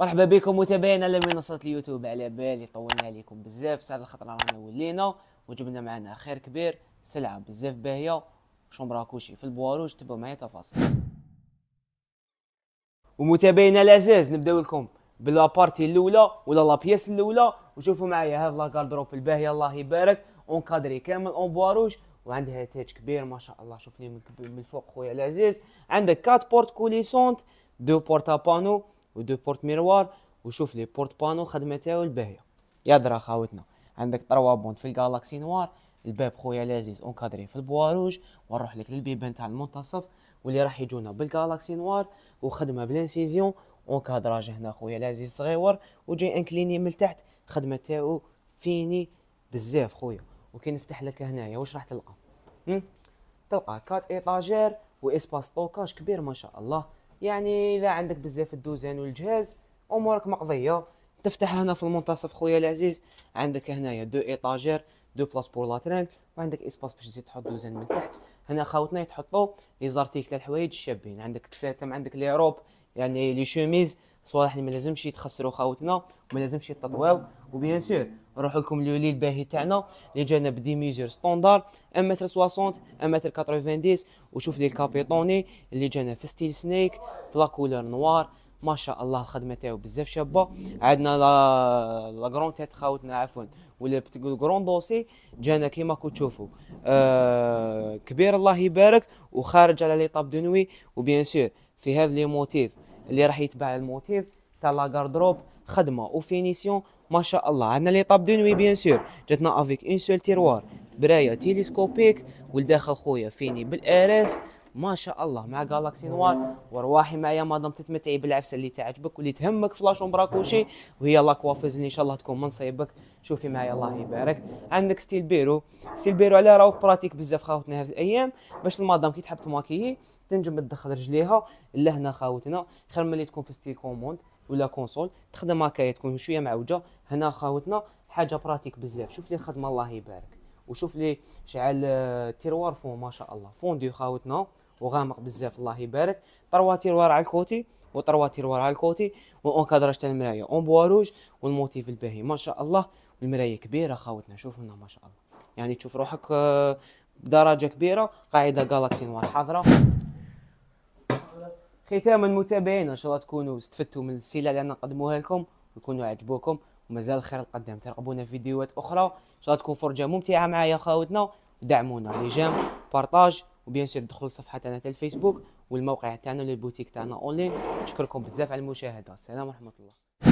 مرحبا بكم متابعينا على منصه اليوتيوب على بالي طولنا عليكم بزاف ساعه الخطره رانا ولينا وجبنا معنا خير كبير سلعه بزاف باهيه شمرا كوشي في البواروج تبعوا معايا تفاصيل ومتابعينا الاعزاز نبداو لكم بالابارتي الاولى ولا لا بياس الاولى وشوفوا معايا هاد لا كاردروب الباهيه الله يبارك اونكادري كامل اون بواروج وعندها تاج كبير ما شاء الله شوف لي من الفوق خويا العزيز عندك كات بورت كوليسونت دو بورتا بانو ودو بورت ميروار وشوف لي بورت بانو خدمة تاعو الباهيه يا درا خاوتنا عندك تروا بوند في الجالاكسي نوار الباب خويا العزيز اونكادري في البواروج ونروح لك للبيبان تاع المنتصف واللي راح يجونا بالجالاكسي نوار وخدمه بلانسيزيون اونكادراج هنا خويا العزيز صغيور وجاي انكليني من تحت خدمة تاعو فيني بزاف خويا وكي نفتح لك هنايا واش راح تلقى تلقى كات ايطاجير واسباس طوكاج كبير ما شاء الله يعني الا عندك بزاف الدوزان والجهاز امورك مقضيه تفتح هنا في المنتصف خويا العزيز عندك هنايا دو ايطاجير دو بلاص بور لاترانك وعندك اسباس باش تزيد تحط دوزان من تحت هنا خاوتنا يتحطوا لي زارتيكل الحوايج الشابين عندك كساتم عندك لي روب يعني لي شوميز صوالح اللي ما لازمش يتخسروا خاوتنا وما لازمش يتطواو وبيان سور نروح لكم لولي الباهي تاعنا اللي جانا بدي ميزور ستوندار 1 متر 60 1 متر 90 وشوف لي الكابيطوني اللي جانا في ستيل سنيك في كولور نوار ما شاء الله الخدمه تاعو بزاف شابه عندنا لا لا غرون تيت خاوتنا عفوا ولا بتقول كرون دوسي جانا كيما كنت تشوفوا آه كبير الله يبارك وخارج على ليطاب نوي وبيان سور في هذا لي موتيف اللي راح يتبع الموتيف تاع لا غاردروب خدمه وفينيسيون ما شاء الله عندنا لي طاب نوي بيان سور جاتنا افيك اون سول تيروار برايه تيليسكوبيك والداخل خويا فيني بالاريس ما شاء الله مع جالاكسي نوار وارواحي معايا مادام تتمتعي بالعفسه اللي تعجبك واللي تهمك فلاش ومراكوشي وهي لاكوافيز اللي ان شاء الله تكون من صيبك شوفي معايا الله يبارك عندك ستيل بيرو ستيل بيرو على راهو براتيك بزاف خاوتنا هذه الايام باش المادام كي تحب تماكيي تنجم تدخل رجليها لهنا خاوتنا خير ملي تكون في ستيل كوموند ولا كونسول تخدم هكايا تكون شويه معوجه هنا خاوتنا حاجه براتيك بزاف شوف لي الخدمه الله يبارك وشوف لي شعل آه، تيروار فون ما شاء الله فوندي خاوتنا وغامق بزاف الله يبارك طروا تيروار على الكوتي وطروا تيروار على الكوتي كادراج تاع المرايه اون بواروج والموتيف الباهي ما شاء الله المرايه كبيره خاوتنا شوف لنا ما شاء الله يعني تشوف روحك آه، بدرجه كبيره قاعده جالاكسي نوار حاضره ختاما متابعينا ان شاء الله تكونوا استفدتوا من السلعه اللي انا نقدموها لكم ويكونوا عجبوكم ومازال خير القدام ترقبونا في فيديوهات اخرى ان شاء الله تكون فرجه ممتعه معايا خاوتنا دعمونا لي جيم بارطاج وبيان سور دخلوا الصفحه تاعنا تاع الفيسبوك والموقع تاعنا للبوتيك تاعنا اونلاين نشكركم بزاف على المشاهده السلام ورحمه الله